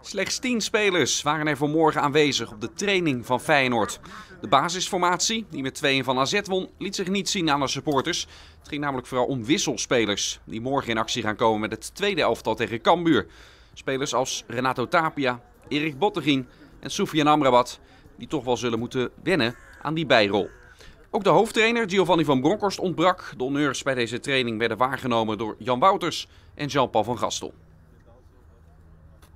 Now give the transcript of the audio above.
Slechts tien spelers waren er vanmorgen aanwezig op de training van Feyenoord. De basisformatie, die met 2 van AZ won, liet zich niet zien aan de supporters. Het ging namelijk vooral om wisselspelers, die morgen in actie gaan komen met het tweede elftal tegen Cambuur. Spelers als Renato Tapia, Erik Bottegien en Soufiane Amrabat, die toch wel zullen moeten wennen aan die bijrol. Ook de hoofdtrainer Giovanni van Bronckhorst ontbrak. De honneurs bij deze training werden waargenomen door Jan Wouters en Jean-Paul van Gastel.